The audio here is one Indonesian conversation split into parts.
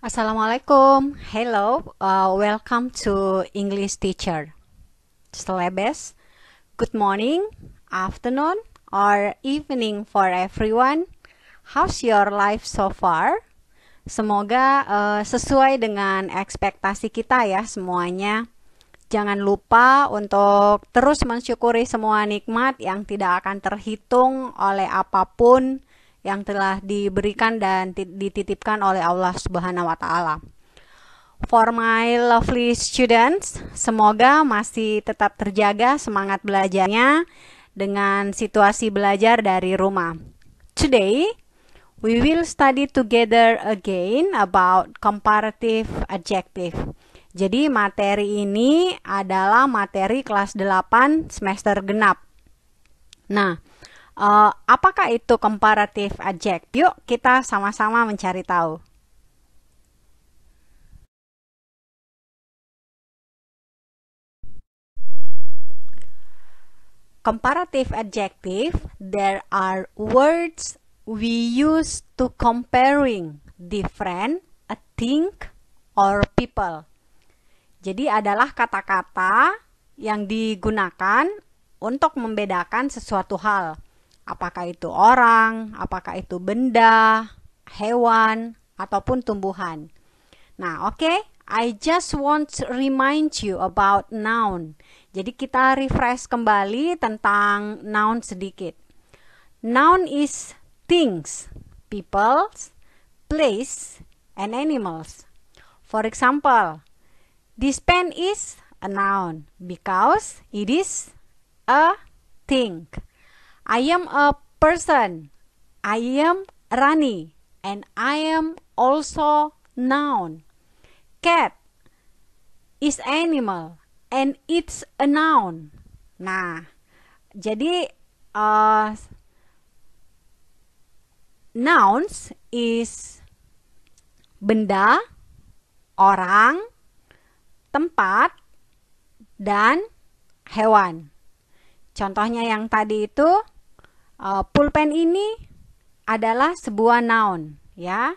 Assalamualaikum. Hello. Uh, welcome to English teacher. Selebes. Good morning, afternoon, or evening for everyone. How's your life so far? Semoga uh, sesuai dengan ekspektasi kita ya semuanya. Jangan lupa untuk terus mensyukuri semua nikmat yang tidak akan terhitung oleh apapun yang telah diberikan dan dititipkan oleh Allah Subhanahu wa taala. For my lovely students, semoga masih tetap terjaga semangat belajarnya dengan situasi belajar dari rumah. Today, we will study together again about comparative adjective. Jadi materi ini adalah materi kelas 8 semester genap. Nah, Uh, apakah itu comparative adjective? Yuk kita sama-sama mencari tahu. comparative adjective, there are words we use to comparing different, a thing, or people. Jadi adalah kata-kata yang digunakan untuk membedakan sesuatu hal apakah itu orang, apakah itu benda, hewan, ataupun tumbuhan. Nah, oke, okay? I just want to remind you about noun. Jadi kita refresh kembali tentang noun sedikit. Noun is things, people, place, and animals. For example, this pen is a noun because it is a thing. I am a person. I am Rani and I am also noun. Cat is animal and it's a noun. Nah, jadi uh, nouns is benda, orang, tempat, dan hewan. Contohnya yang tadi itu uh, pulpen ini adalah sebuah noun, ya.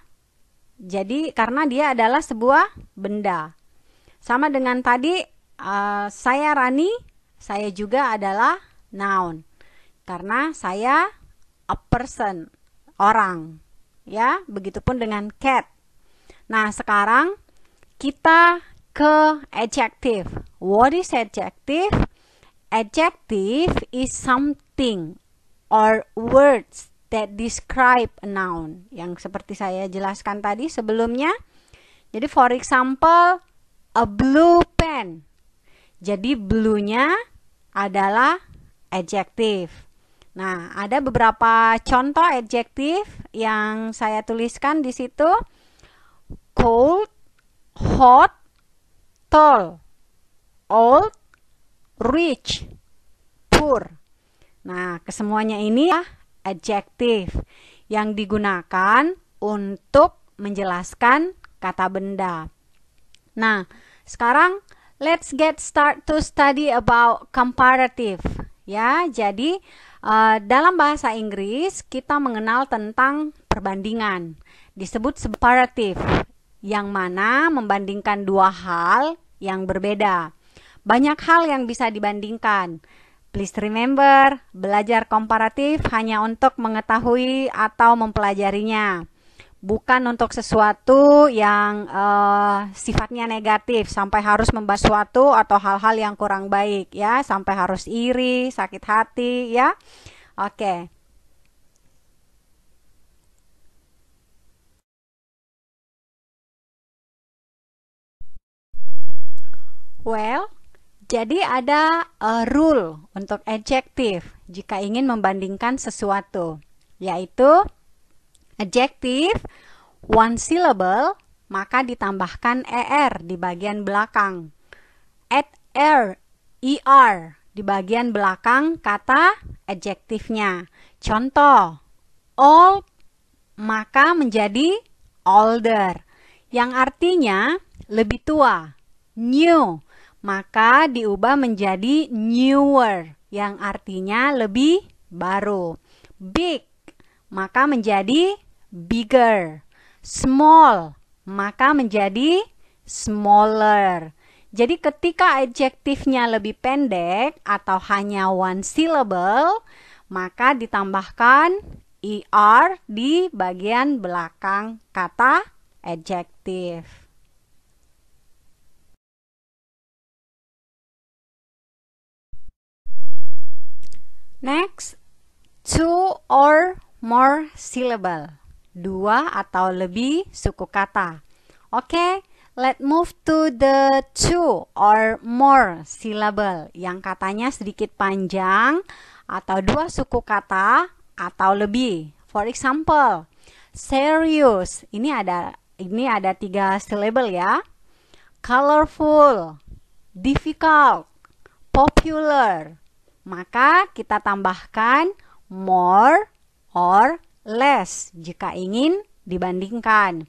Jadi karena dia adalah sebuah benda. Sama dengan tadi uh, saya Rani, saya juga adalah noun. Karena saya a person, orang. Ya, begitupun dengan cat. Nah, sekarang kita ke adjective. What is adjective? Adjective is something or words that describe a noun yang seperti saya jelaskan tadi sebelumnya. Jadi for example, a blue pen. Jadi blue-nya adalah adjektif. Nah, ada beberapa contoh adjektif yang saya tuliskan di situ. Cold, hot, tall, old, rich, poor. Nah, kesemuanya ini adjektif yang digunakan untuk menjelaskan kata benda. Nah, sekarang let's get start to study about comparative. Ya, jadi uh, dalam bahasa Inggris kita mengenal tentang perbandingan. Disebut separatif yang mana membandingkan dua hal yang berbeda. Banyak hal yang bisa dibandingkan. Please remember, belajar komparatif hanya untuk mengetahui atau mempelajarinya, bukan untuk sesuatu yang uh, sifatnya negatif sampai harus membahas suatu atau hal-hal yang kurang baik ya, sampai harus iri, sakit hati ya. Oke. Okay. Well, jadi ada uh, rule untuk adjective jika ingin membandingkan sesuatu, yaitu adjective one syllable maka ditambahkan er di bagian belakang. At er, er di bagian belakang kata adjektifnya. Contoh, old maka menjadi older yang artinya lebih tua. New maka diubah menjadi newer yang artinya lebih baru. Big maka menjadi bigger. Small maka menjadi smaller. Jadi ketika adjektifnya lebih pendek atau hanya one syllable, maka ditambahkan er di bagian belakang kata adjektif. Next, two or more syllable. Dua atau lebih suku kata. Oke, okay, let's move to the two or more syllable yang katanya sedikit panjang atau dua suku kata atau lebih. For example, serious. Ini ada ini ada tiga syllable ya. Colorful, difficult, popular. Maka kita tambahkan more or less jika ingin dibandingkan.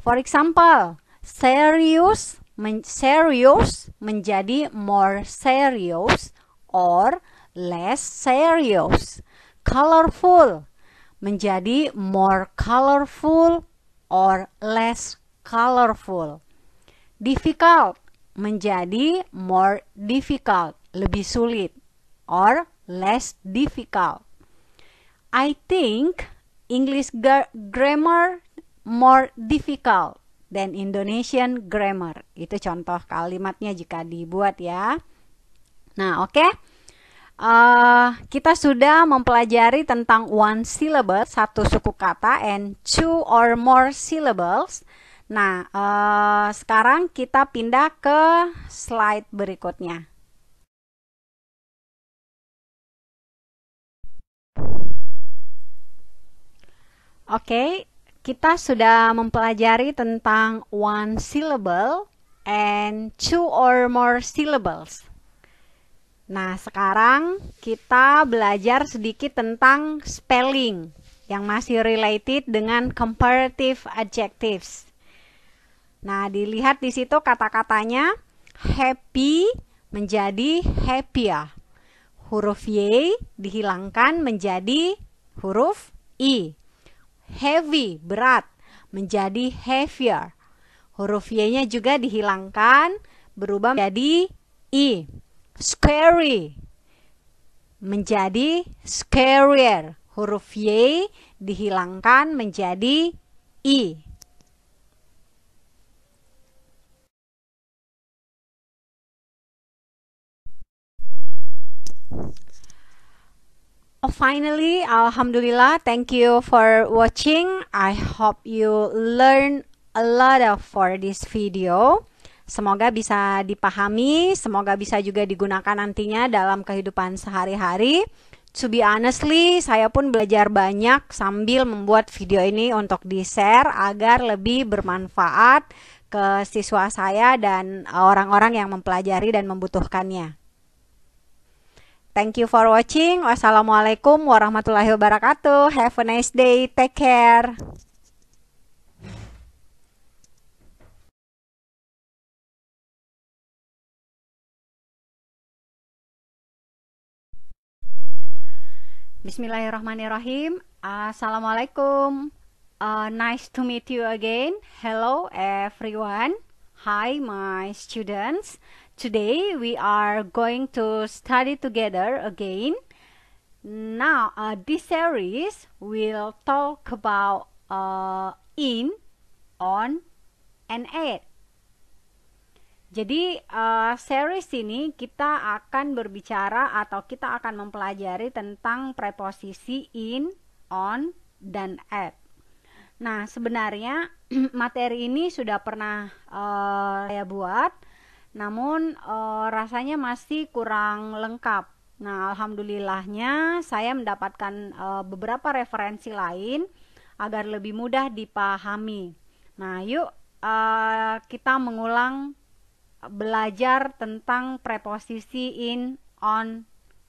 For example, serious men serious menjadi more serious or less serious. Colorful menjadi more colorful or less colorful. Difficult menjadi more difficult, lebih sulit or less difficult. I think English grammar more difficult than Indonesian grammar. Itu contoh kalimatnya jika dibuat ya. Nah, oke. Okay. Uh, eh, kita sudah mempelajari tentang one syllable, satu suku kata, and two or more syllables. Nah, uh, sekarang kita pindah ke slide berikutnya. Oke, kita sudah mempelajari tentang one syllable and two or more syllables. Nah, sekarang kita belajar sedikit tentang spelling yang masih related dengan comparative adjectives. Nah, dilihat di situ kata-katanya happy menjadi happier huruf Y dihilangkan menjadi huruf I. Heavy, berat, menjadi heavier. Huruf Y-nya juga dihilangkan, berubah menjadi I. Scary, menjadi scarier. Huruf Y dihilangkan menjadi I. Oh finally alhamdulillah thank you for watching i hope you learn a lot of for this video semoga bisa dipahami semoga bisa juga digunakan nantinya dalam kehidupan sehari-hari to be honestly saya pun belajar banyak sambil membuat video ini untuk di share agar lebih bermanfaat ke siswa saya dan orang-orang yang mempelajari dan membutuhkannya Thank you for watching. Wassalamualaikum warahmatullahi wabarakatuh. Have a nice day. Take care. Bismillahirrahmanirrahim. Assalamualaikum. Uh, nice to meet you again. Hello everyone. Hi my students today we are going to study together again now uh, this series will talk about uh, in on and at jadi uh, series ini kita akan berbicara atau kita akan mempelajari tentang preposisi in on dan at nah sebenarnya materi ini sudah pernah uh, saya buat namun e, rasanya masih kurang lengkap. Nah, alhamdulillahnya saya mendapatkan e, beberapa referensi lain agar lebih mudah dipahami. Nah, yuk e, kita mengulang belajar tentang preposisi in, on.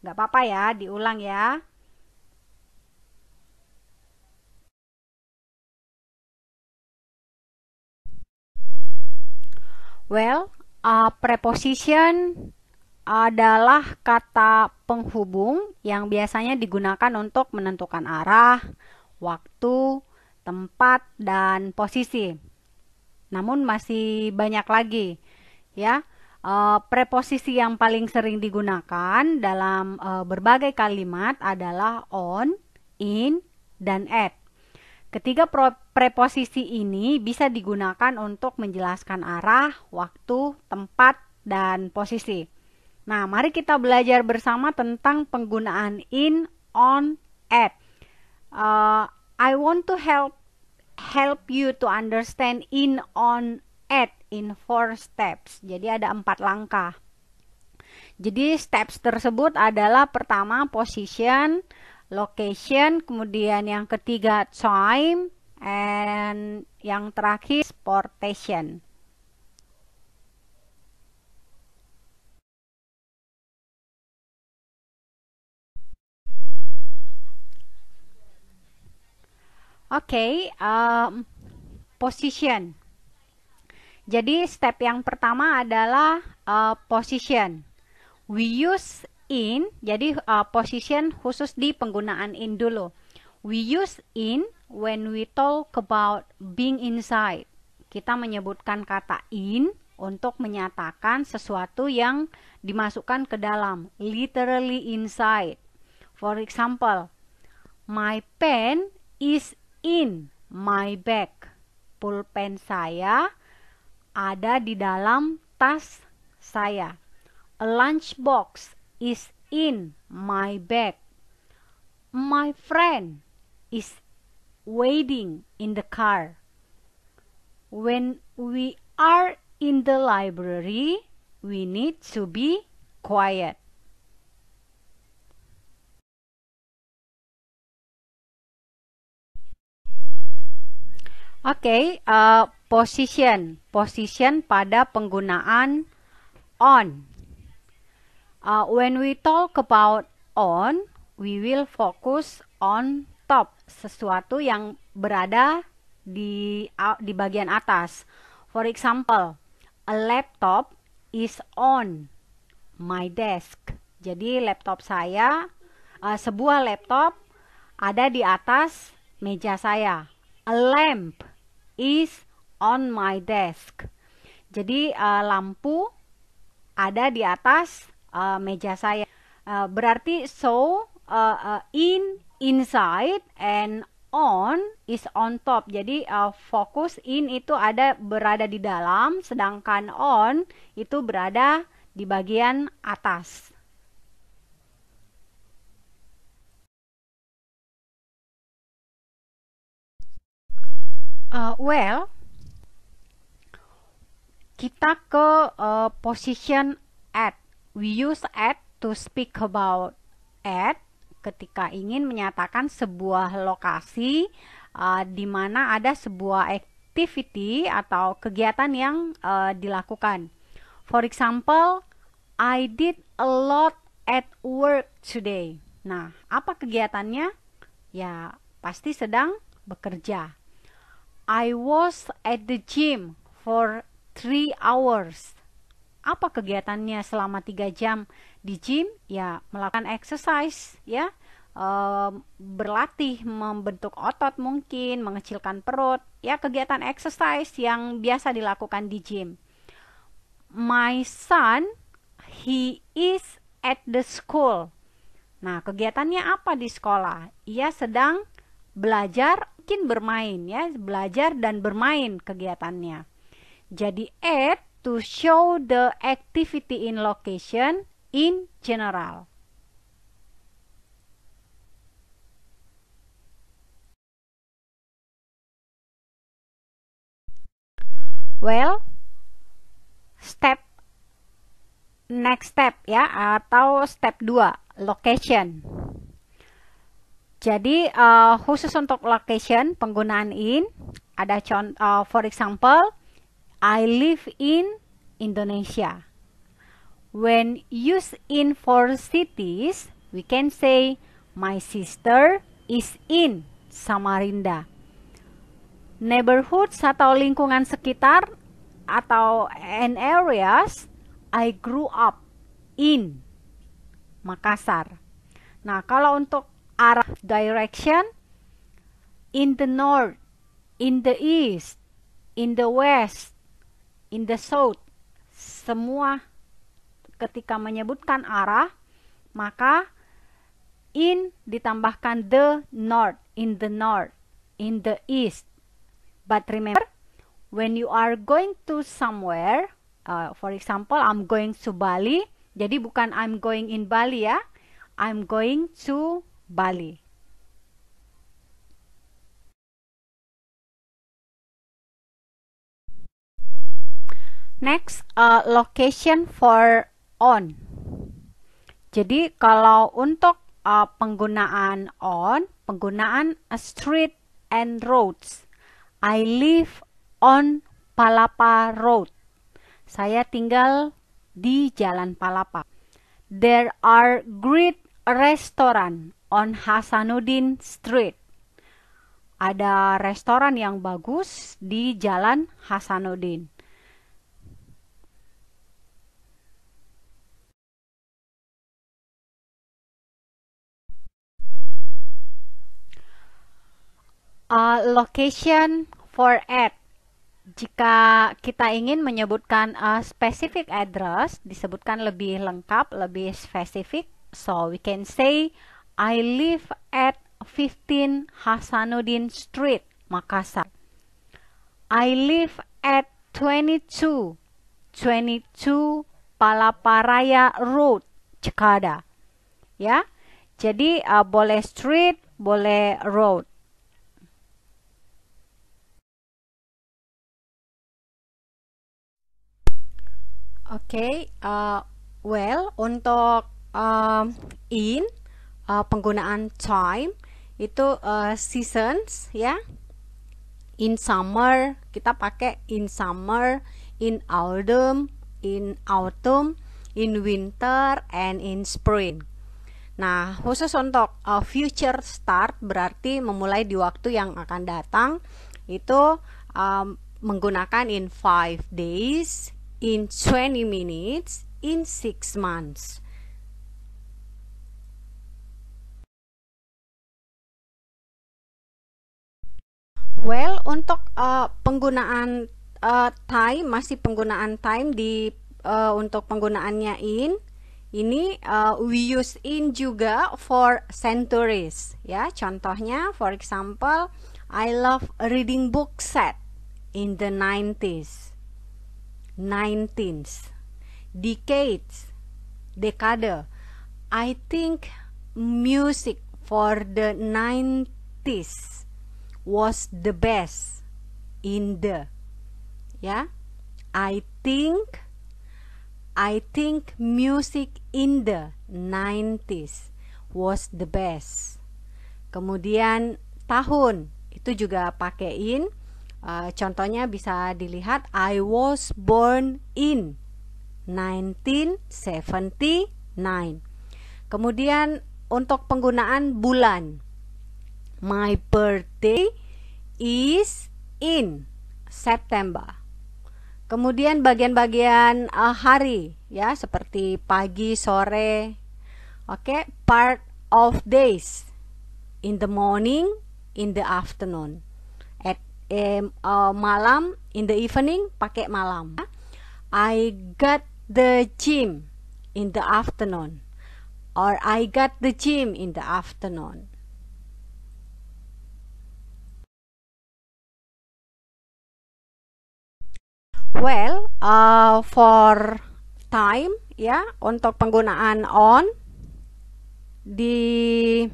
Gak apa-apa ya, diulang ya. Well, uh, preposition adalah kata penghubung yang biasanya digunakan untuk menentukan arah, waktu, tempat, dan posisi. Namun masih banyak lagi, ya. E, preposisi yang paling sering digunakan dalam e, berbagai kalimat adalah on, in, dan at. Ketiga Preposisi ini bisa digunakan untuk menjelaskan arah, waktu, tempat, dan posisi. Nah, mari kita belajar bersama tentang penggunaan in, on, at. Uh, I want to help help you to understand in, on, at in four steps. Jadi ada empat langkah. Jadi steps tersebut adalah pertama position, location, kemudian yang ketiga time, and yang terakhir transportation Oke, okay, um, position. Jadi step yang pertama adalah uh, position. We use in, jadi uh, position khusus di penggunaan in dulu. We use in when we talk about being inside. Kita menyebutkan kata in untuk menyatakan sesuatu yang dimasukkan ke dalam, literally inside. For example, my pen is in my bag. Pulpen saya ada di dalam tas saya. A lunchbox is in my bag. My friend is waiting in the car. When we are in the library, we need to be quiet. Oke, okay, uh, position. Position pada penggunaan on. Uh, when we talk about on, we will focus on sesuatu yang berada di di bagian atas. For example, a laptop is on my desk. Jadi laptop saya uh, sebuah laptop ada di atas meja saya. A lamp is on my desk. Jadi uh, lampu ada di atas uh, meja saya. Uh, berarti so uh, uh, in inside and on is on top. Jadi uh, fokus in itu ada berada di dalam, sedangkan on itu berada di bagian atas. Uh, well, kita ke uh, position at. We use at to speak about at ketika ingin menyatakan sebuah lokasi uh, di mana ada sebuah activity atau kegiatan yang uh, dilakukan. For example, I did a lot at work today. Nah, apa kegiatannya? Ya, pasti sedang bekerja. I was at the gym for three hours. Apa kegiatannya selama tiga jam? di gym ya melakukan exercise ya e, berlatih membentuk otot mungkin mengecilkan perut ya kegiatan exercise yang biasa dilakukan di gym my son he is at the school nah kegiatannya apa di sekolah ia sedang belajar mungkin bermain ya belajar dan bermain kegiatannya jadi at to show the activity in location in general. Well, step next step ya atau step 2, location. Jadi uh, khusus untuk location penggunaan in ada contoh eh, uh, for example I live in Indonesia. When used in for cities, we can say my sister is in Samarinda. Neighborhoods atau lingkungan sekitar atau an areas I grew up in Makassar. Nah, kalau untuk arah direction in the north, in the east, in the west, in the south, semua ketika menyebutkan arah, maka in ditambahkan the north, in the north, in the east. But remember, when you are going to somewhere, uh, for example, I'm going to Bali. Jadi bukan I'm going in Bali ya, I'm going to Bali. Next, uh, location for on. Jadi kalau untuk uh, penggunaan on, penggunaan street and roads. I live on Palapa Road. Saya tinggal di Jalan Palapa. There are great restaurant on Hasanuddin Street. Ada restoran yang bagus di Jalan Hasanuddin. uh, location for at Jika kita ingin menyebutkan a specific address, disebutkan lebih lengkap, lebih spesifik. So, we can say, I live at 15 Hasanuddin Street, Makassar. I live at 22, 22 Palaparaya Road, Jakarta. Ya, jadi uh, boleh street, boleh road. Oke, okay, uh, eh, well untuk um, in uh, penggunaan time itu uh, seasons ya. In summer kita pakai in summer, in autumn, in autumn, in winter and in spring. Nah, khusus untuk uh, future start berarti memulai di waktu yang akan datang itu um, menggunakan in five days, in 20 minutes in 6 months. Well, untuk uh, penggunaan uh, time masih penggunaan time di uh, untuk penggunaannya in ini uh, we use in juga for centuries ya. Contohnya for example I love reading book set in the 90s nineteens, decades, dekade. I think music for the 90s was the best in the ya yeah? I think I think music in the 90s was the best kemudian tahun itu juga pakai in Eh, contohnya bisa dilihat I was born in 1979. Kemudian untuk penggunaan bulan. My birthday is in September. Kemudian bagian-bagian uh, hari ya seperti pagi, sore. Oke, okay? part of days. In the morning, in the afternoon eh, uh, malam in the evening pakai malam. I got the gym in the afternoon or I got the gym in the afternoon. Well, uh, for time ya untuk penggunaan on di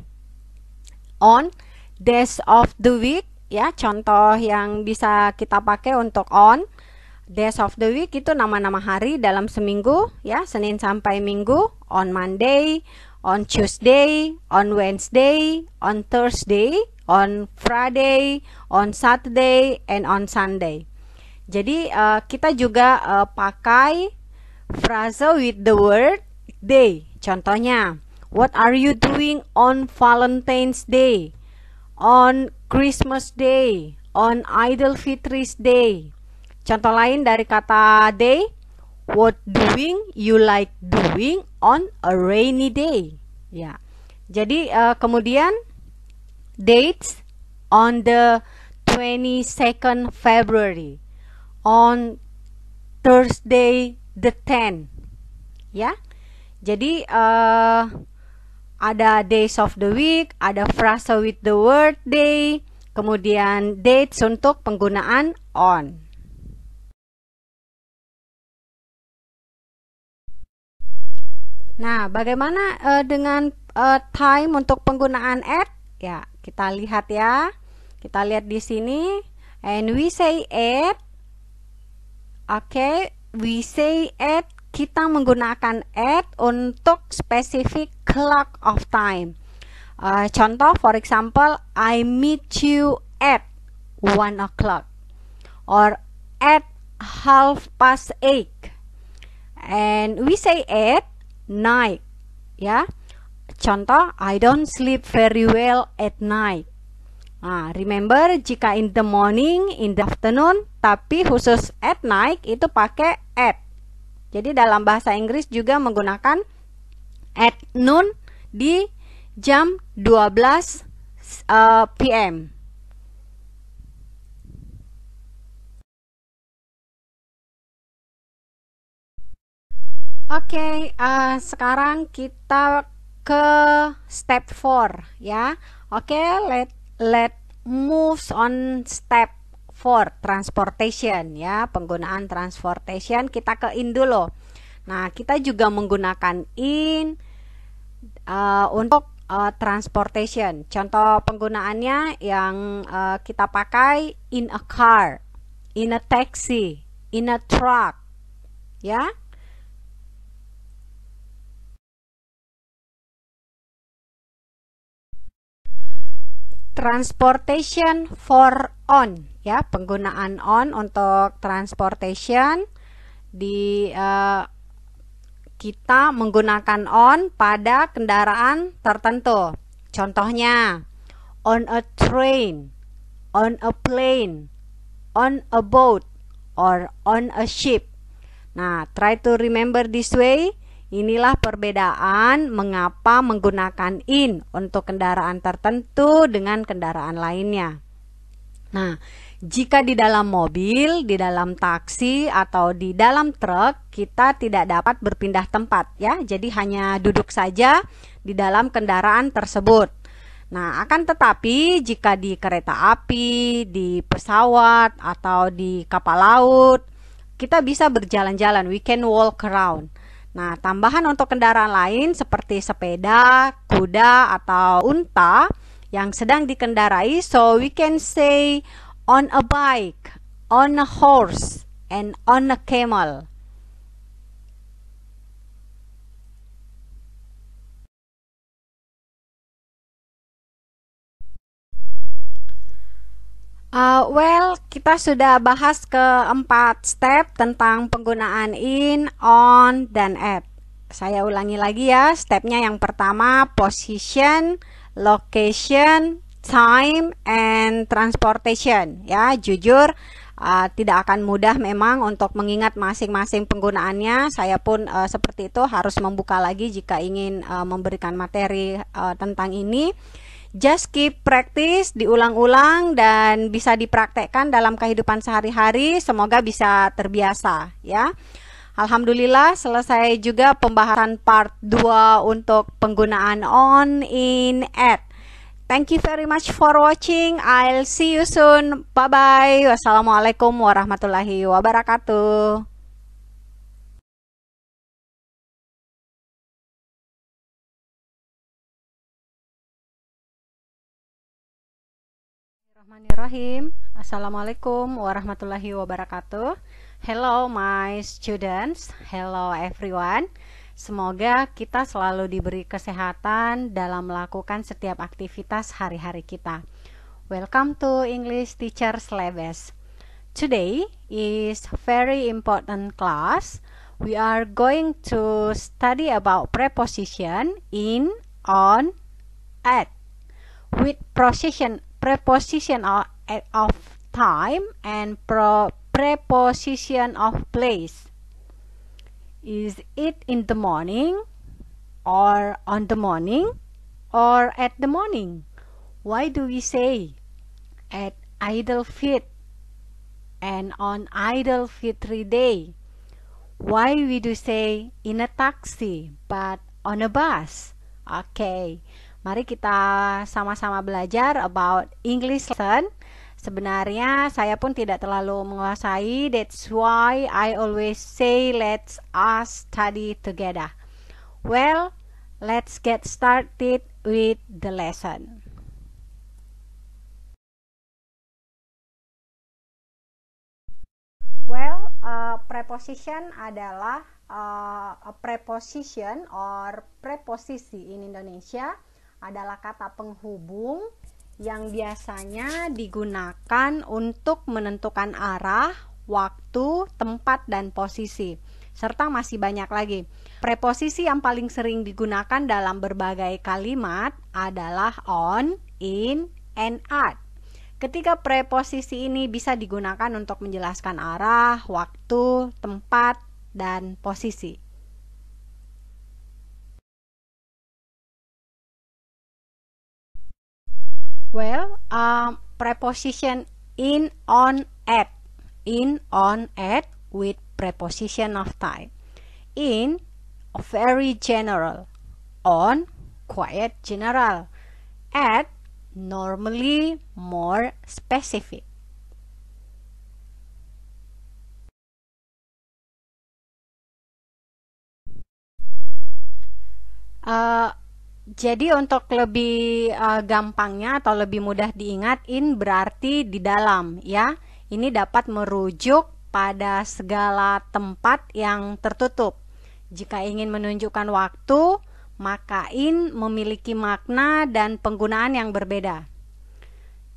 on days of the week ya contoh yang bisa kita pakai untuk on days of the week itu nama-nama hari dalam seminggu ya Senin sampai Minggu on Monday on Tuesday on Wednesday on Thursday on Friday on Saturday and on Sunday jadi uh, kita juga uh, pakai frasa with the word day contohnya what are you doing on Valentine's Day on Christmas Day, on Idul Fitri's Day. Contoh lain dari kata day, what doing you like doing on a rainy day. Ya. Jadi uh, kemudian dates on the 22nd February, on Thursday the 10. Ya. Jadi uh, ada days of the week, ada frase with the word day, kemudian dates untuk penggunaan on. Nah, bagaimana uh, dengan uh, time untuk penggunaan at? Ya, kita lihat ya. Kita lihat di sini and we say at. Oke, okay, we say at kita menggunakan at untuk spesifik clock of time. Uh, contoh, for example, I meet you at one o'clock or at half past eight. And we say at night, ya. Contoh, I don't sleep very well at night. Nah, remember jika in the morning, in the afternoon, tapi khusus at night itu pakai at. Jadi dalam bahasa Inggris juga menggunakan at noon di jam 12 uh, PM. Oke, okay, uh, eh, sekarang kita ke step 4 ya. Oke, okay, let let moves on step for transportation ya, penggunaan transportation kita ke in dulu. Nah, kita juga menggunakan in uh, untuk uh, transportation. Contoh penggunaannya yang uh, kita pakai in a car, in a taxi, in a truck. Ya. transportation for on ya penggunaan on untuk transportation di uh, kita menggunakan on pada kendaraan tertentu contohnya on a train on a plane on a boat or on a ship nah try to remember this way Inilah perbedaan mengapa menggunakan in untuk kendaraan tertentu dengan kendaraan lainnya. Nah, jika di dalam mobil, di dalam taksi, atau di dalam truk, kita tidak dapat berpindah tempat ya. Jadi hanya duduk saja di dalam kendaraan tersebut. Nah, akan tetapi jika di kereta api, di pesawat, atau di kapal laut, kita bisa berjalan-jalan, we can walk around. Nah, tambahan untuk kendaraan lain seperti sepeda, kuda, atau unta yang sedang dikendarai, so we can say on a bike, on a horse, and on a camel. Uh, well, kita sudah bahas ke empat step tentang penggunaan in, on, dan at. Saya ulangi lagi ya, stepnya yang pertama position, location, time, and transportation. Ya, jujur uh, tidak akan mudah memang untuk mengingat masing-masing penggunaannya. Saya pun uh, seperti itu harus membuka lagi jika ingin uh, memberikan materi uh, tentang ini. Just keep practice, diulang-ulang dan bisa dipraktekkan dalam kehidupan sehari-hari. Semoga bisa terbiasa ya. Alhamdulillah selesai juga pembahasan part 2 untuk penggunaan on, in, at. Thank you very much for watching. I'll see you soon. Bye-bye. Wassalamualaikum warahmatullahi wabarakatuh. Bismillahirrahmanirrahim. Assalamualaikum warahmatullahi wabarakatuh. Hello my students, hello everyone. Semoga kita selalu diberi kesehatan dalam melakukan setiap aktivitas hari-hari kita. Welcome to English Teacher's Labs. Today is very important class. We are going to study about preposition in, on, at. With preposition. preposition of, of time and pro, preposition of place. Is it in the morning or on the morning or at the morning? Why do we say at idle feet and on idle three day? Why we do say in a taxi but on a bus? Okay. Mari kita sama-sama belajar about English lesson. Sebenarnya saya pun tidak terlalu menguasai. That's why I always say let's us study together. Well, let's get started with the lesson. Well, a uh, preposition adalah uh, a preposition or preposisi in Indonesia adalah kata penghubung yang biasanya digunakan untuk menentukan arah, waktu, tempat, dan posisi, serta masih banyak lagi. Preposisi yang paling sering digunakan dalam berbagai kalimat adalah on, in, and at. Ketiga preposisi ini bisa digunakan untuk menjelaskan arah, waktu, tempat, dan posisi. Well, um, preposition in, on, at. In, on, at with preposition of time. In, very general. On, quite general. At, normally more specific. Uh, Jadi untuk lebih uh, gampangnya atau lebih mudah diingat, in berarti di dalam ya. Ini dapat merujuk pada segala tempat yang tertutup. Jika ingin menunjukkan waktu, maka in memiliki makna dan penggunaan yang berbeda.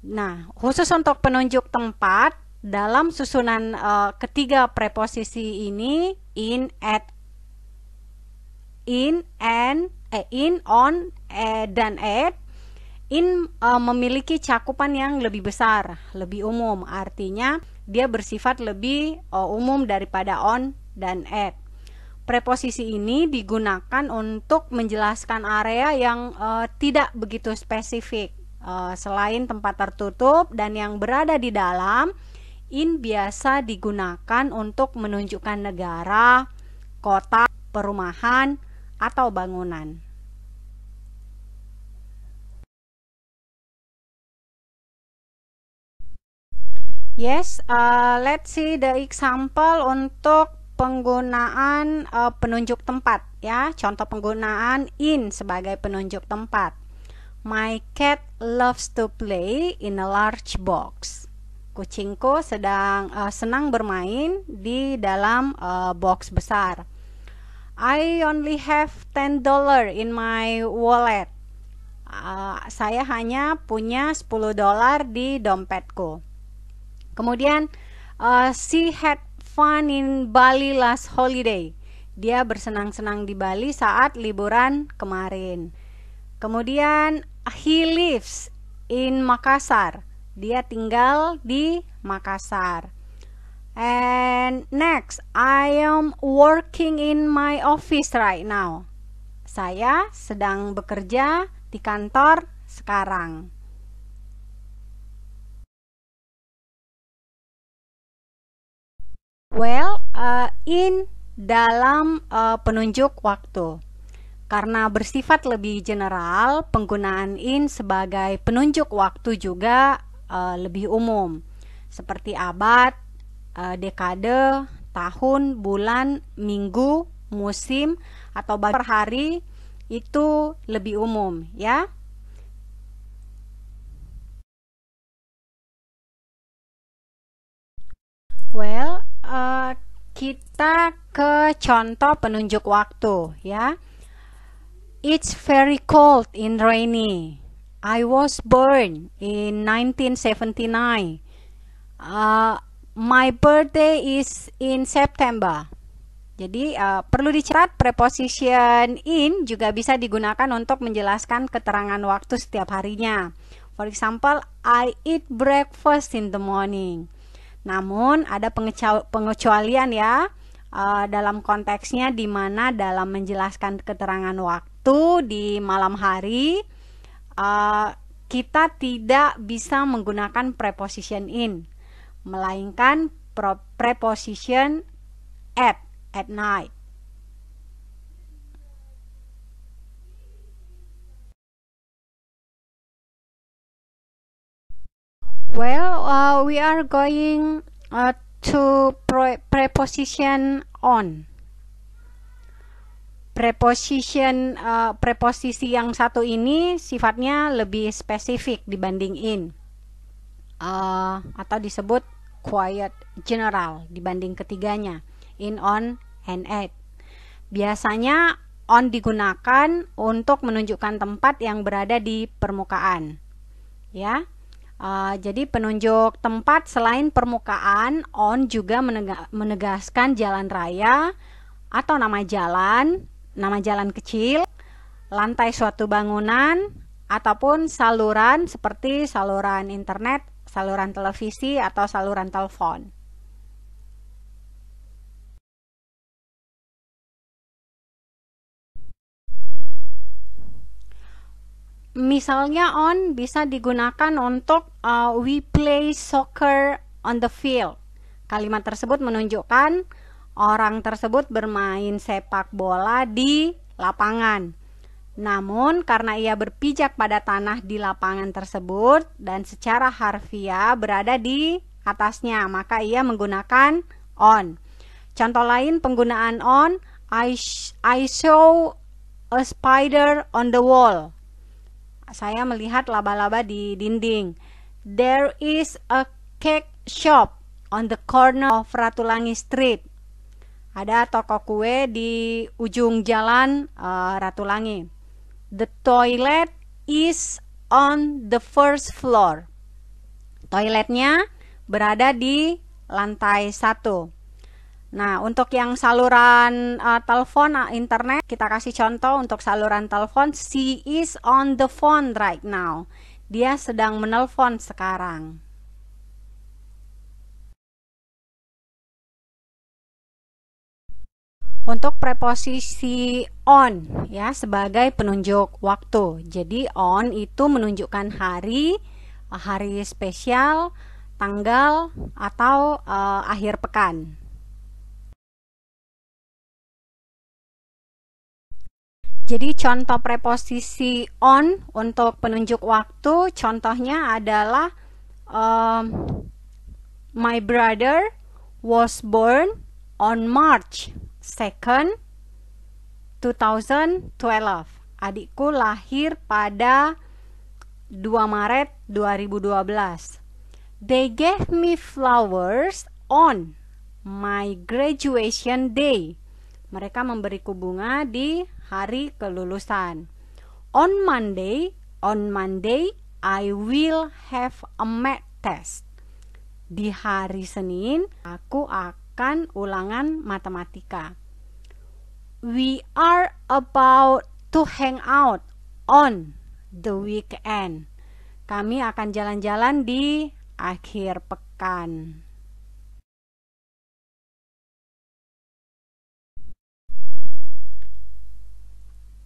Nah, khusus untuk penunjuk tempat, dalam susunan uh, ketiga preposisi ini, in, at, in, and, eh, in, on, eh, dan at in uh, memiliki cakupan yang lebih besar, lebih umum. Artinya dia bersifat lebih uh, umum daripada on dan at. Preposisi ini digunakan untuk menjelaskan area yang uh, tidak begitu spesifik. selain tempat tertutup dan yang berada di dalam, in biasa digunakan untuk menunjukkan negara, kota, perumahan, atau bangunan. Yes, uh, let's see the example untuk penggunaan uh, penunjuk tempat ya. Contoh penggunaan in sebagai penunjuk tempat. My cat loves to play in a large box. Kucingku sedang uh, senang bermain di dalam uh, box besar. I only have 10 dollar in my wallet. Uh, saya hanya punya 10 dolar di dompetku. Kemudian uh, she had fun in Bali last holiday. Dia bersenang-senang di Bali saat liburan kemarin. Kemudian he lives in Makassar. Dia tinggal di Makassar. And next, I am working in my office right now. Saya sedang bekerja di kantor sekarang. Well, uh, in dalam uh, penunjuk waktu. Karena bersifat lebih general, penggunaan in sebagai penunjuk waktu juga uh, lebih umum. Seperti abad, uh, dekade, tahun, bulan, minggu, musim atau per hari itu lebih umum ya. Well, uh, kita ke contoh penunjuk waktu ya. It's very cold in rainy. I was born in 1979. Uh, my birthday is in September. Jadi uh, perlu dicatat preposition in juga bisa digunakan untuk menjelaskan keterangan waktu setiap harinya. For example, I eat breakfast in the morning. Namun ada pengecualian ya uh, dalam konteksnya di mana dalam menjelaskan keterangan waktu di malam hari uh, kita tidak bisa menggunakan preposition in melainkan preposition at at night. Well, uh, we are going uh, to pre preposition on. Preposition uh, preposisi yang satu ini sifatnya lebih spesifik dibanding in. Eh, atau disebut quiet general dibanding ketiganya in on and at biasanya on digunakan untuk menunjukkan tempat yang berada di permukaan ya uh, jadi penunjuk tempat selain permukaan on juga menegaskan jalan raya atau nama jalan nama jalan kecil lantai suatu bangunan ataupun saluran seperti saluran internet saluran televisi atau saluran telepon. Misalnya on bisa digunakan untuk uh, we play soccer on the field. Kalimat tersebut menunjukkan orang tersebut bermain sepak bola di lapangan. Namun karena ia berpijak pada tanah di lapangan tersebut dan secara harfiah berada di atasnya, maka ia menggunakan on. Contoh lain penggunaan on, I, I saw a spider on the wall. Saya melihat laba-laba di dinding. There is a cake shop on the corner of Ratulangi Street. Ada toko kue di ujung jalan uh, Ratulangi. The toilet is on the first floor. Toiletnya berada di lantai satu. Nah, untuk yang saluran uh, telepon uh, internet, kita kasih contoh untuk saluran telepon, she is on the phone right now. Dia sedang menelpon sekarang. untuk preposisi on ya sebagai penunjuk waktu. Jadi on itu menunjukkan hari, hari spesial, tanggal atau uh, akhir pekan. Jadi contoh preposisi on untuk penunjuk waktu contohnya adalah um, my brother was born on March second 2012. Adikku lahir pada 2 Maret 2012. They gave me flowers on my graduation day. Mereka memberiku bunga di hari kelulusan. On Monday, on Monday I will have a math test. Di hari Senin aku akan ulangan matematika we are about to hang out on the weekend. Kami akan jalan-jalan di akhir pekan.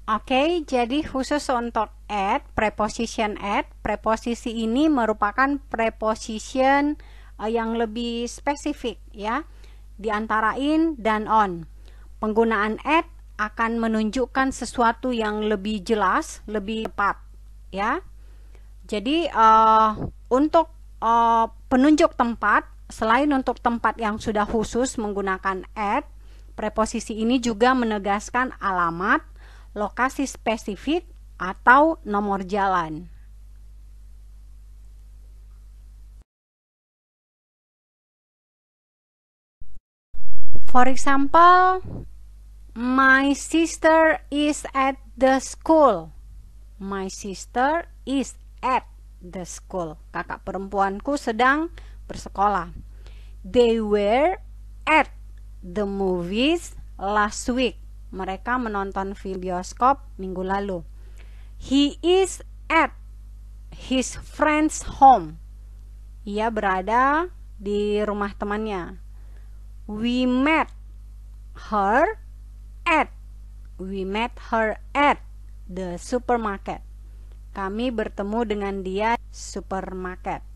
Oke, okay, jadi khusus untuk at, preposition at, preposisi ini merupakan preposition eh, yang lebih spesifik ya, di in dan on penggunaan at akan menunjukkan sesuatu yang lebih jelas, lebih tepat, ya. Jadi uh, untuk uh, penunjuk tempat, selain untuk tempat yang sudah khusus menggunakan at, preposisi ini juga menegaskan alamat, lokasi spesifik, atau nomor jalan. For example, My sister is at the school. My sister is at the school. Kakak perempuanku sedang bersekolah. They were at the movies last week. Mereka menonton film bioskop minggu lalu. He is at his friend's home. Ia berada di rumah temannya. We met her We met her at the supermarket. Kami bertemu dengan dia supermarket.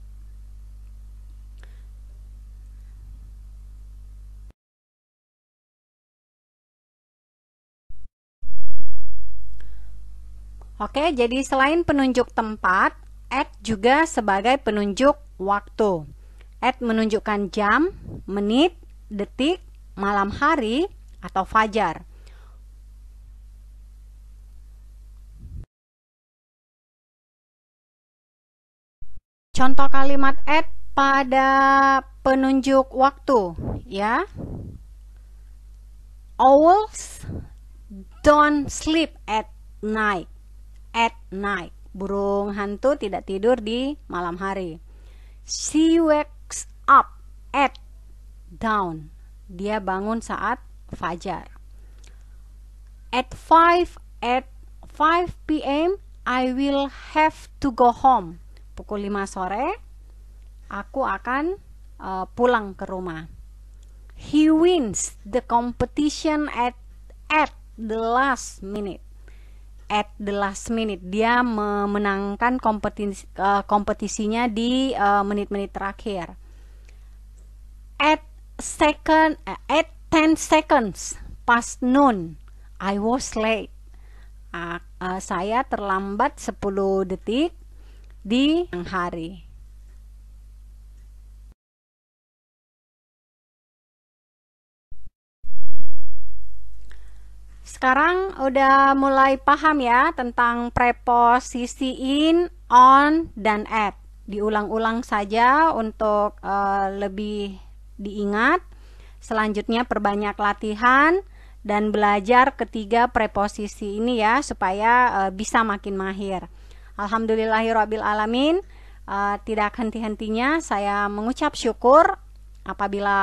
Oke, jadi selain penunjuk tempat, at juga sebagai penunjuk waktu. At menunjukkan jam, menit, detik, malam hari, atau fajar. contoh kalimat at pada penunjuk waktu ya owls don't sleep at night at night burung hantu tidak tidur di malam hari she wakes up at dawn dia bangun saat fajar at 5 at 5 p.m. I will have to go home pukul 5 sore aku akan uh, pulang ke rumah. He wins the competition at at the last minute. At the last minute dia memenangkan kompetisi, uh, kompetisinya di eh, menit-menit uh, terakhir. At second uh, at 10 seconds past noon I was late. Uh, uh, saya terlambat 10 detik di hari. Sekarang udah mulai paham ya tentang preposisi in, on, dan at. Diulang-ulang saja untuk uh, lebih diingat. Selanjutnya perbanyak latihan dan belajar ketiga preposisi ini ya supaya uh, bisa makin mahir. Alhamdulillahirabbil alamin. Uh, eh, tidak henti-hentinya saya mengucap syukur apabila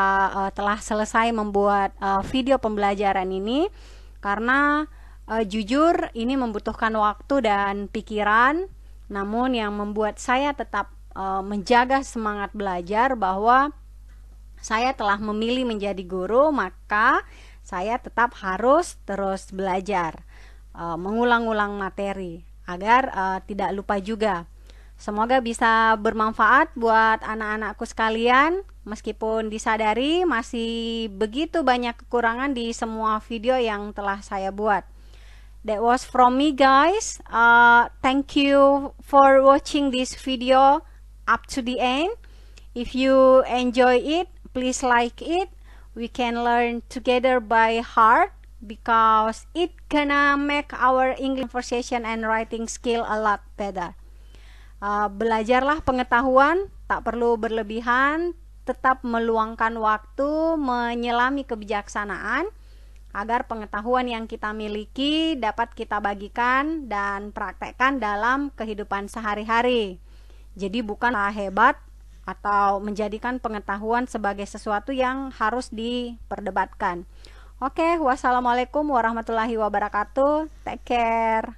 uh, telah selesai membuat uh, video pembelajaran ini karena uh, jujur ini membutuhkan waktu dan pikiran namun yang membuat saya tetap uh, menjaga semangat belajar bahwa saya telah memilih menjadi guru maka saya tetap harus terus belajar uh, mengulang-ulang materi agar uh, tidak lupa juga. Semoga bisa bermanfaat buat anak-anakku sekalian, meskipun disadari masih begitu banyak kekurangan di semua video yang telah saya buat. That was from me, guys. Uh, thank you for watching this video up to the end. If you enjoy it, please like it. We can learn together by heart because it gonna make our English conversation and writing skill a lot better. Uh, belajarlah pengetahuan, tak perlu berlebihan, tetap meluangkan waktu, menyelami kebijaksanaan agar pengetahuan yang kita miliki dapat kita bagikan dan praktekkan dalam kehidupan sehari-hari. Jadi bukan hebat atau menjadikan pengetahuan sebagai sesuatu yang harus diperdebatkan. Oke, wassalamualaikum warahmatullahi wabarakatuh. Take care.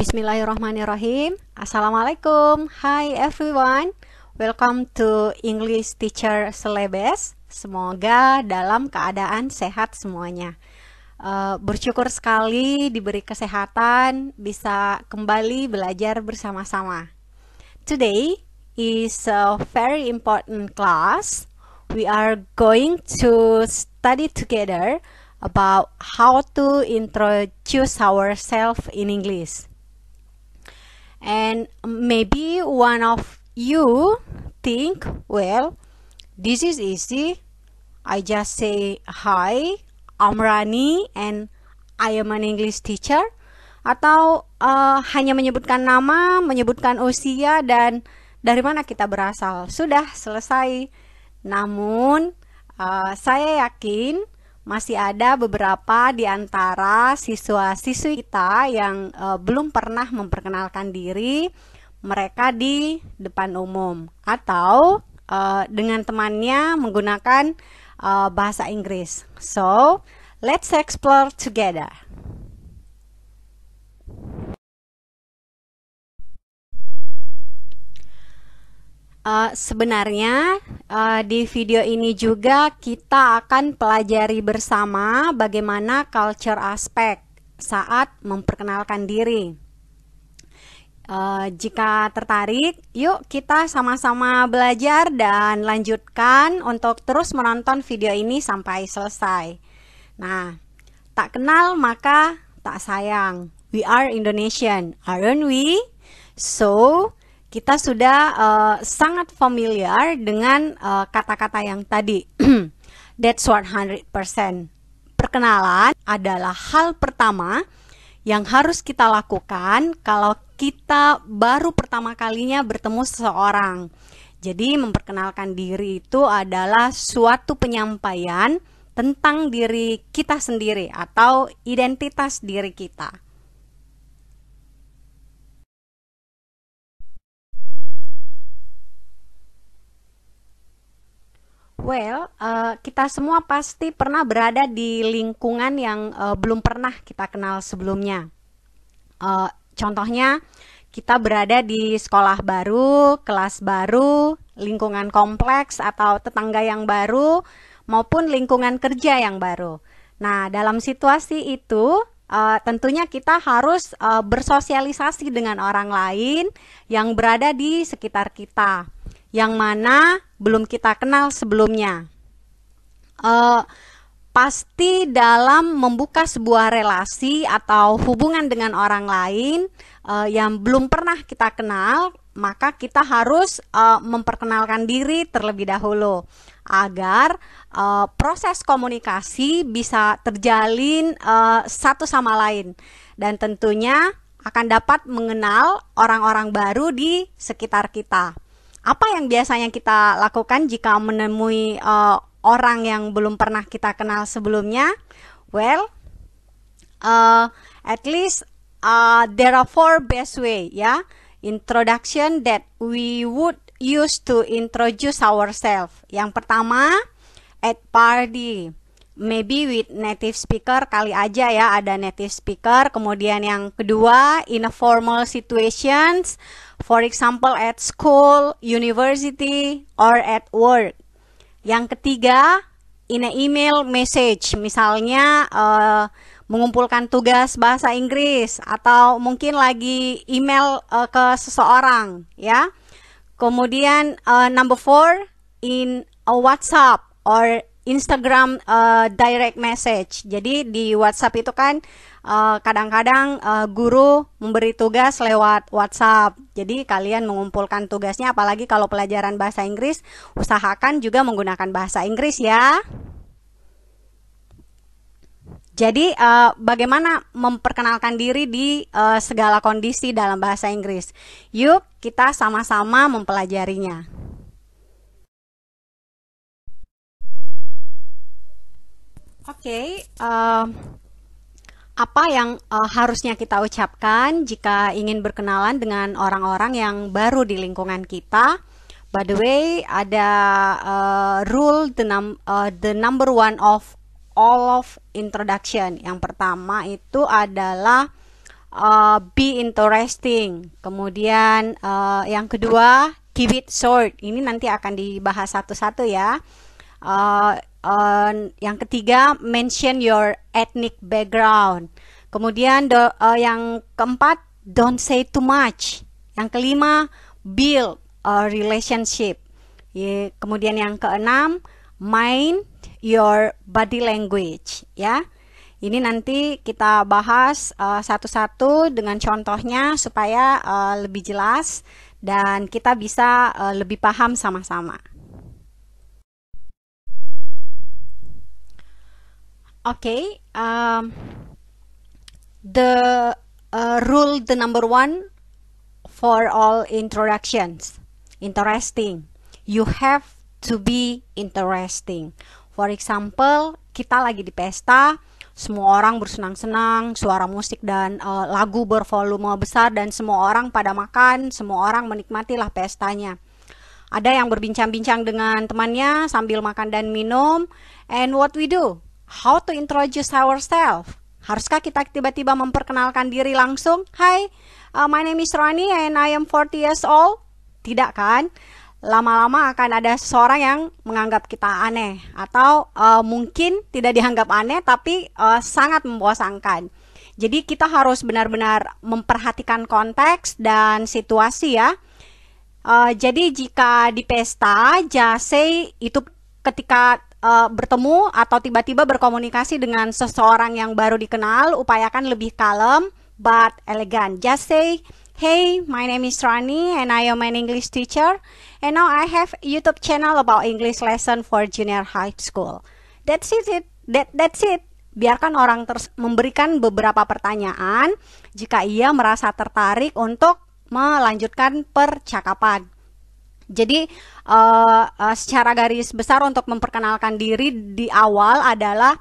Bismillahirrahmanirrahim. Assalamualaikum. Hi everyone. Welcome to English Teacher Celebes. Semoga dalam keadaan sehat semuanya uh, bersyukur sekali diberi kesehatan bisa kembali belajar bersama-sama. Today is a very important class. We are going to study together about how to introduce ourselves in English. And maybe one of you think, well, this is easy. I just say hi Amrani and I am an English teacher atau uh, hanya menyebutkan nama, menyebutkan usia dan dari mana kita berasal. Sudah selesai. Namun uh, saya yakin masih ada beberapa di antara siswa-siswi kita yang uh, belum pernah memperkenalkan diri mereka di depan umum atau uh, dengan temannya menggunakan uh, bahasa Inggris. So, let's explore together. Uh, sebenarnya uh, di video ini juga kita akan pelajari bersama bagaimana culture aspect saat memperkenalkan diri. Uh, jika tertarik, yuk kita sama-sama belajar dan lanjutkan untuk terus menonton video ini sampai selesai. Nah, tak kenal maka tak sayang. We are Indonesian, aren't we? So, kita sudah uh, sangat familiar dengan eh, kata-kata uh, yang tadi. That's 100%. Perkenalan adalah hal pertama yang harus kita lakukan kalau kita baru pertama kalinya bertemu seseorang. Jadi memperkenalkan diri itu adalah suatu penyampaian tentang diri kita sendiri atau identitas diri kita. Well, uh, kita semua pasti pernah berada di lingkungan yang uh, belum pernah kita kenal sebelumnya. Uh, Contohnya kita berada di sekolah baru, kelas baru, lingkungan kompleks atau tetangga yang baru maupun lingkungan kerja yang baru. Nah, dalam situasi itu uh, tentunya kita harus uh, bersosialisasi dengan orang lain yang berada di sekitar kita yang mana belum kita kenal sebelumnya. Uh, pasti dalam membuka sebuah relasi atau hubungan dengan orang lain uh, yang belum pernah kita kenal, maka kita harus uh, memperkenalkan diri terlebih dahulu agar uh, proses komunikasi bisa terjalin uh, satu sama lain dan tentunya akan dapat mengenal orang-orang baru di sekitar kita. Apa yang biasanya kita lakukan jika menemui uh, orang yang belum pernah kita kenal sebelumnya well uh, at least uh, there are four best way ya yeah? introduction that we would use to introduce ourselves yang pertama at party maybe with native speaker kali aja ya ada native speaker kemudian yang kedua in a formal situations for example at school university or at work yang ketiga, in email message, misalnya uh, mengumpulkan tugas bahasa Inggris atau mungkin lagi email uh, ke seseorang, ya. Kemudian uh, number four in a WhatsApp or Instagram uh, direct message. Jadi di WhatsApp itu kan kadang eh, kadang-kadang uh, guru memberi tugas lewat WhatsApp. Jadi kalian mengumpulkan tugasnya apalagi kalau pelajaran bahasa Inggris, usahakan juga menggunakan bahasa Inggris ya. Jadi uh, bagaimana memperkenalkan diri di uh, segala kondisi dalam bahasa Inggris? Yuk kita sama-sama mempelajarinya. okay, uh, apa yang uh, harusnya kita ucapkan jika ingin berkenalan dengan orang-orang yang baru di lingkungan kita? By the way, ada uh, rule the, num uh, the number one of all of introduction. Yang pertama itu adalah uh, be interesting. Kemudian uh, yang kedua keep it short. Ini nanti akan dibahas satu-satu ya. Uh, Uh, yang ketiga, mention your ethnic background. Kemudian do, uh, yang keempat, don't say too much. Yang kelima, build a relationship. Yeah. Kemudian yang keenam, mind your body language. Ya, yeah. ini nanti kita bahas eh, satu-satu uh, dengan contohnya supaya uh, lebih jelas dan kita bisa uh, lebih paham sama-sama. okay um, the uh, rule the number one for all introductions interesting you have to be interesting for example kita lagi di pesta semua orang bersenang-senang, suara musik dan uh, lagu bervolume besar dan semua orang pada makan, semua orang menikmatilah pestanya. Ada yang berbincang-bincang dengan temannya sambil makan dan minum. And what we do? how to introduce ourselves. Haruskah kita tiba-tiba memperkenalkan diri langsung? Hi, uh, my name is Rani and I am 40 years old. Tidak kan? Lama-lama akan ada seseorang yang menganggap kita aneh atau uh, mungkin tidak dianggap aneh tapi uh, sangat membosankan. Jadi kita harus benar-benar memperhatikan konteks dan situasi ya. Uh, jadi jika di pesta, jase itu ketika uh, bertemu atau tiba-tiba berkomunikasi dengan seseorang yang baru dikenal, upayakan lebih kalem but elegan. Just say, "Hey, my name is Rani and I am an English teacher and now I have YouTube channel about English lesson for junior high school." That's it. it. That that's it. Biarkan orang terus memberikan beberapa pertanyaan jika ia merasa tertarik untuk melanjutkan percakapan. Jadi uh, uh, secara garis besar untuk memperkenalkan diri di awal adalah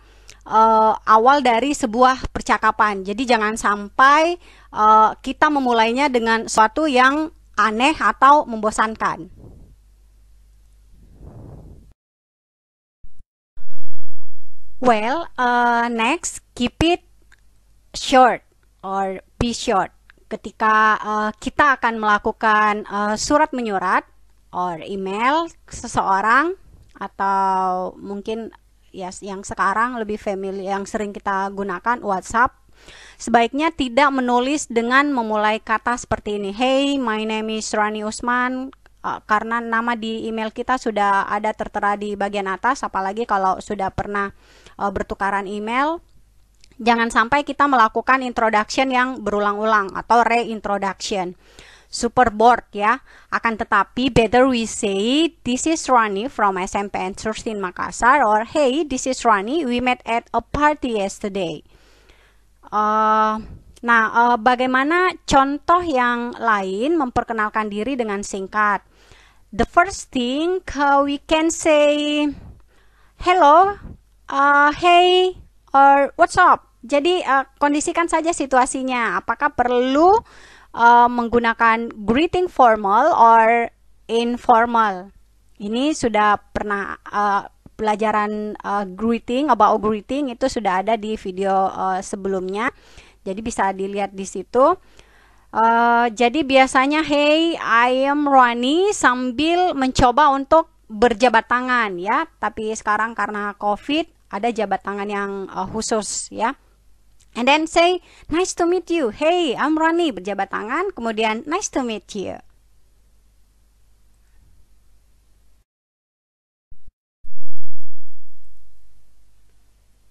uh, awal dari sebuah percakapan. Jadi jangan sampai uh, kita memulainya dengan suatu yang aneh atau membosankan. Well, uh, next keep it short or be short. Ketika uh, kita akan melakukan uh, surat menyurat or email seseorang atau mungkin ya yang sekarang lebih familiar yang sering kita gunakan WhatsApp Sebaiknya tidak menulis dengan memulai kata seperti ini. Hey, my name is Rani Usman. Uh, karena nama di email kita sudah ada tertera di bagian atas, apalagi kalau sudah pernah uh, bertukaran email. Jangan sampai kita melakukan introduction yang berulang-ulang atau reintroduction superboard ya. Akan tetapi better we say this is Rani from SMP SMPN 13 Makassar or hey this is Rani we met at a party yesterday. Uh, nah uh, bagaimana contoh yang lain memperkenalkan diri dengan singkat. The first thing uh, we can say hello, uh, hey or what's up. Jadi uh, kondisikan saja situasinya apakah perlu uh, menggunakan greeting formal or informal. Ini sudah pernah uh, pelajaran uh, greeting about greeting itu sudah ada di video uh, sebelumnya. Jadi bisa dilihat di situ. Uh, jadi biasanya hey I am Rani sambil mencoba untuk berjabat tangan ya. Tapi sekarang karena Covid ada jabat tangan yang uh, khusus ya. And then say, nice to meet you. Hey, I'm Rani. Berjabat tangan, kemudian nice to meet you.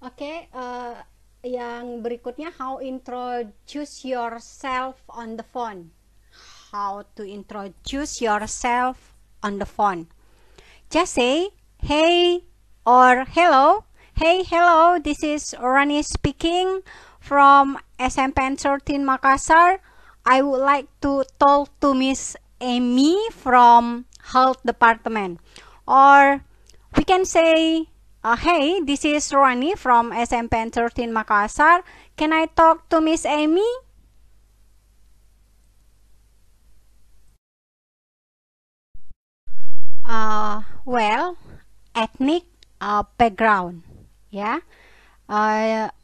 Oke, okay, uh, eh, yang berikutnya how introduce yourself on the phone. How to introduce yourself on the phone. Just say hey or hello. Hey, hello. This is Rani speaking. From SMPN 13 Makassar, I would like to talk to Miss Amy from Health Department. Or we can say, uh, hey, this is Rani from SMPN 13 Makassar. Can I talk to Miss Amy? Uh, well, ethnic uh, background, yeah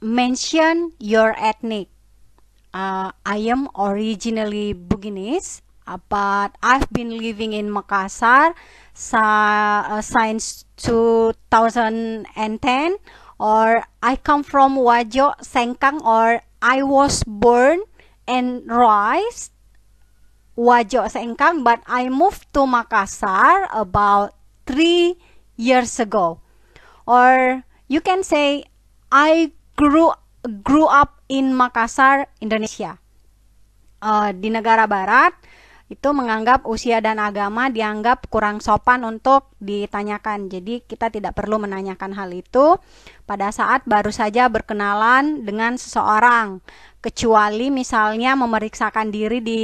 mention your ethnic. Uh, I am originally Buginese, uh, but I've been living in Makassar uh, since 2010 or I come from Wajo, Sengkang or I was born and raised Wajo, Sengkang but I moved to Makassar about three years ago or you can say I grew grew up in Makassar, Indonesia. Uh, di negara barat itu menganggap usia dan agama dianggap kurang sopan untuk ditanyakan. Jadi kita tidak perlu menanyakan hal itu pada saat baru saja berkenalan dengan seseorang, kecuali misalnya memeriksakan diri di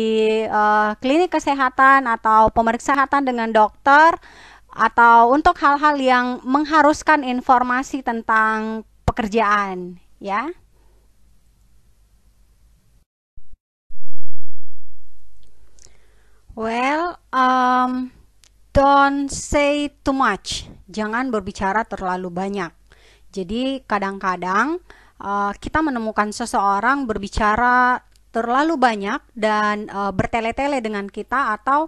uh, klinik kesehatan atau pemeriksaan dengan dokter atau untuk hal-hal yang mengharuskan informasi tentang pekerjaan, ya. Well, um, don't say too much. Jangan berbicara terlalu banyak. Jadi kadang-kadang uh, kita menemukan seseorang berbicara terlalu banyak dan uh, bertele-tele dengan kita atau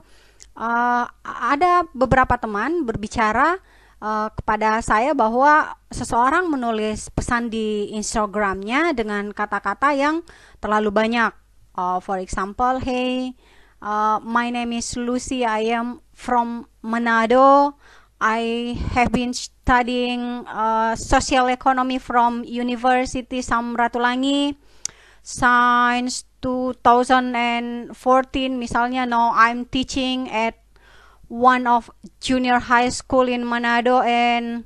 uh, ada beberapa teman berbicara Eh, kepada saya bahwa seseorang menulis pesan di Instagramnya dengan kata-kata yang terlalu banyak. Uh, for example, hey, uh, my name is Lucy. I am from Manado. I have been studying uh, social economy from University Samratulangi since 2014 misalnya. no, I'm teaching at one of junior high school in Manado and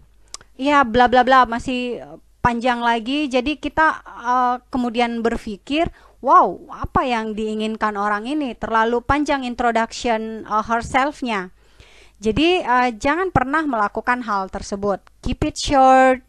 ya yeah, bla bla bla masih panjang lagi. Jadi kita uh, kemudian berpikir, wow, apa yang diinginkan orang ini? Terlalu panjang introduction uh, herselfnya Jadi uh, jangan pernah melakukan hal tersebut. Keep it short,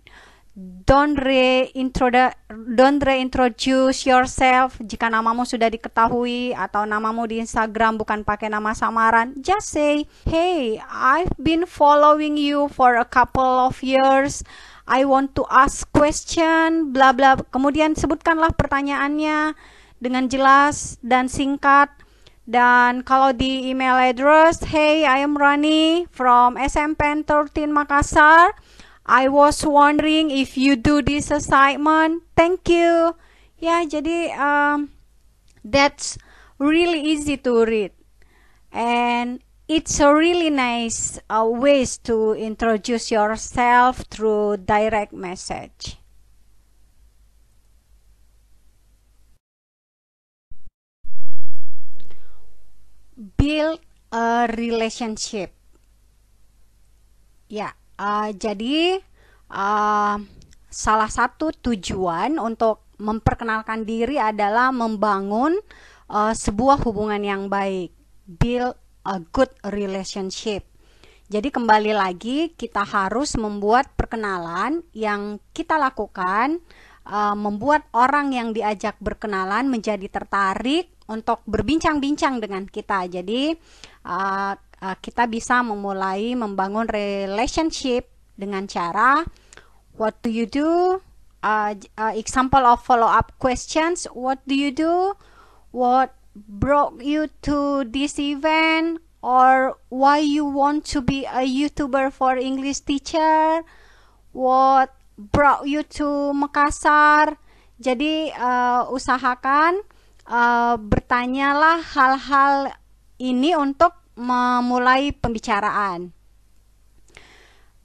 don't reintroduce don't reintroduce yourself jika namamu sudah diketahui atau namamu di Instagram bukan pakai nama samaran just say hey I've been following you for a couple of years I want to ask question bla bla kemudian sebutkanlah pertanyaannya dengan jelas dan singkat dan kalau di email address hey I am Rani from SMPN 13 Makassar I was wondering if you do this assignment. Thank you. yeah, jadi um, that's really easy to read. And it's a really nice uh, ways to introduce yourself through direct message. Build a relationship. Yeah. Uh, jadi uh, salah satu tujuan untuk memperkenalkan diri adalah membangun uh, sebuah hubungan yang baik, build a good relationship. Jadi kembali lagi kita harus membuat perkenalan yang kita lakukan uh, membuat orang yang diajak berkenalan menjadi tertarik untuk berbincang-bincang dengan kita. Jadi uh, uh, kita bisa memulai membangun relationship dengan cara what do you do uh, uh, example of follow up questions what do you do what brought you to this event or why you want to be a youtuber for english teacher what brought you to makassar jadi uh, usahakan uh, bertanyalah hal-hal ini untuk memulai pembicaraan.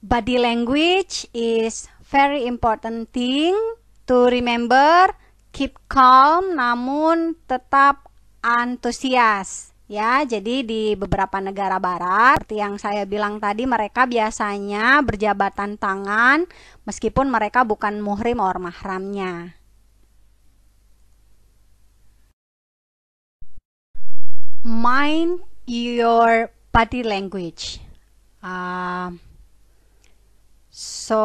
Body language is very important thing to remember. Keep calm namun tetap antusias ya. Jadi di beberapa negara barat seperti yang saya bilang tadi mereka biasanya berjabatan tangan meskipun mereka bukan muhrim or mahramnya. Mind your body language. Um, so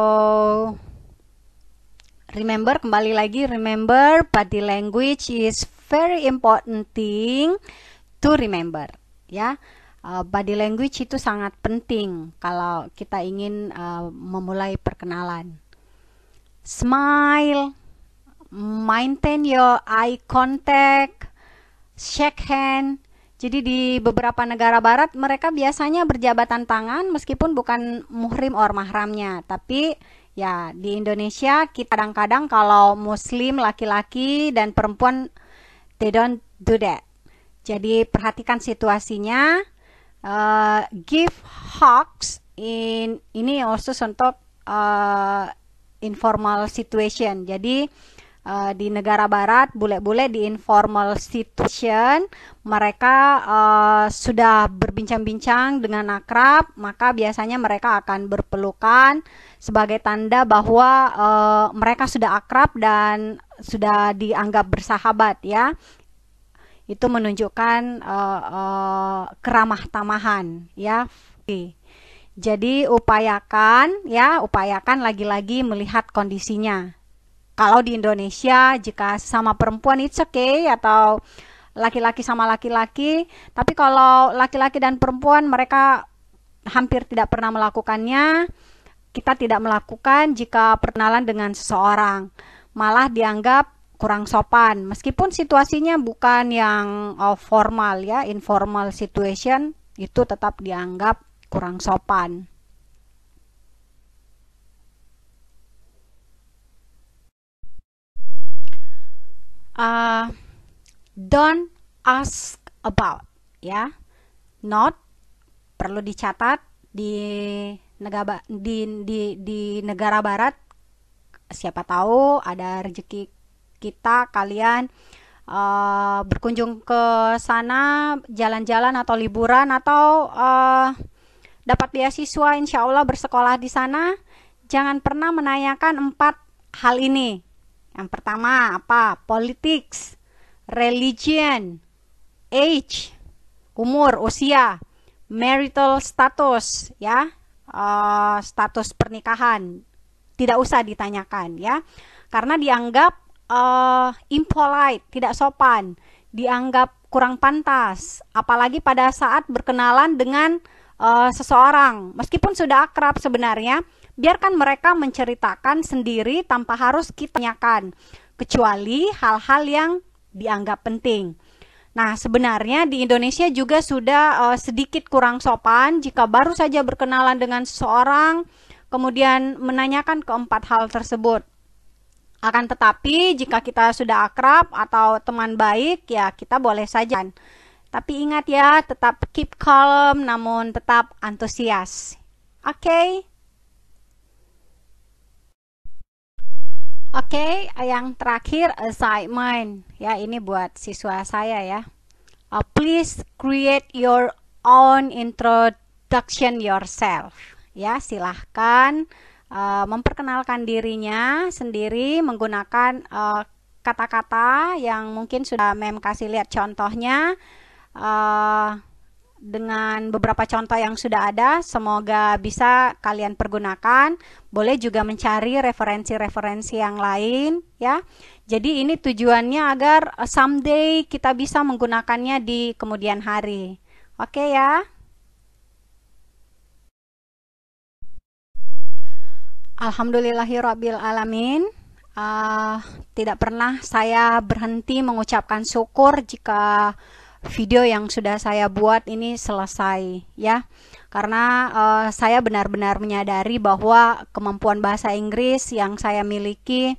remember kembali lagi remember body language is very important thing to remember ya. Uh, body language itu sangat penting kalau kita ingin uh, memulai perkenalan. Smile, maintain your eye contact, shake hand, jadi di beberapa negara barat mereka biasanya berjabatan tangan meskipun bukan muhrim or mahramnya. Tapi ya di Indonesia kita kadang-kadang kalau muslim laki-laki dan perempuan they don't do that. Jadi perhatikan situasinya. Uh, give hugs in ini also untuk uh, informal situation. Jadi uh, di negara barat bule-bule di informal situation mereka uh, sudah berbincang-bincang dengan akrab maka biasanya mereka akan berpelukan sebagai tanda bahwa uh, mereka sudah akrab dan sudah dianggap bersahabat ya itu menunjukkan uh, uh, keramah tamahan ya jadi upayakan ya upayakan lagi-lagi melihat kondisinya kalau di Indonesia jika sama perempuan it's okay atau laki-laki sama laki-laki tapi kalau laki-laki dan perempuan mereka hampir tidak pernah melakukannya kita tidak melakukan jika perkenalan dengan seseorang malah dianggap kurang sopan meskipun situasinya bukan yang oh, formal ya informal situation itu tetap dianggap kurang sopan uh, don't ask about ya not perlu dicatat di negara di, di di negara barat siapa tahu ada rezeki kita kalian uh, berkunjung ke sana jalan-jalan atau liburan atau uh, dapat beasiswa insya Allah bersekolah di sana jangan pernah menanyakan empat hal ini yang pertama apa? Politics, religion, age, umur, usia, marital status, ya, uh, status pernikahan. Tidak usah ditanyakan, ya, karena dianggap uh, impolite, tidak sopan, dianggap kurang pantas, apalagi pada saat berkenalan dengan uh, seseorang, meskipun sudah akrab sebenarnya biarkan mereka menceritakan sendiri tanpa harus kita tanyakan, kecuali hal-hal yang dianggap penting. Nah, sebenarnya di Indonesia juga sudah uh, sedikit kurang sopan jika baru saja berkenalan dengan seseorang, kemudian menanyakan keempat hal tersebut. Akan tetapi, jika kita sudah akrab atau teman baik, ya kita boleh saja. Tapi ingat ya, tetap keep calm namun tetap antusias. Oke. Okay? Oke, okay, yang terakhir assignment. Ya, ini buat siswa saya ya. Uh, please create your own introduction yourself. Ya, silahkan uh, memperkenalkan dirinya sendiri menggunakan uh, kata-kata uh, yang mungkin sudah mem kasih lihat contohnya. Uh, dengan beberapa contoh yang sudah ada, semoga bisa kalian pergunakan. Boleh juga mencari referensi-referensi yang lain, ya. Jadi ini tujuannya agar eh, someday kita bisa menggunakannya di kemudian hari. Oke okay, ya. Alhamdulillahirabbil alamin. Uh, eh, tidak pernah saya berhenti mengucapkan syukur jika video yang sudah saya buat ini selesai ya karena uh, saya benar-benar menyadari bahwa kemampuan bahasa Inggris yang saya miliki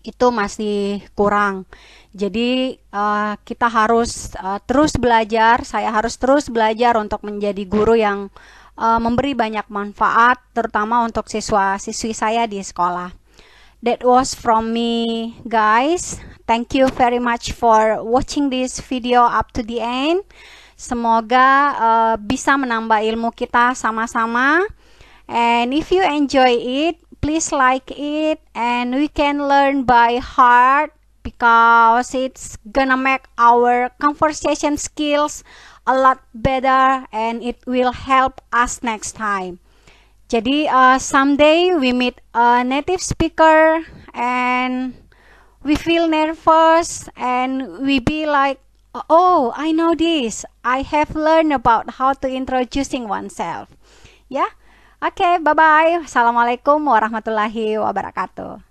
itu masih kurang. Jadi uh, kita harus uh, terus belajar, saya harus terus belajar untuk menjadi guru yang uh, memberi banyak manfaat terutama untuk siswa-siswi saya di sekolah. That was from me guys. Thank you very much for watching this video up to the end. Semoga uh, bisa menambah ilmu kita sama-sama. And if you enjoy it, please like it and we can learn by heart because it's gonna make our conversation skills a lot better and it will help us next time. Jadi uh, someday we meet a native speaker and we feel nervous and we be like oh i know this i have learned about how to introducing oneself ya yeah? oke okay, bye bye assalamualaikum warahmatullahi wabarakatuh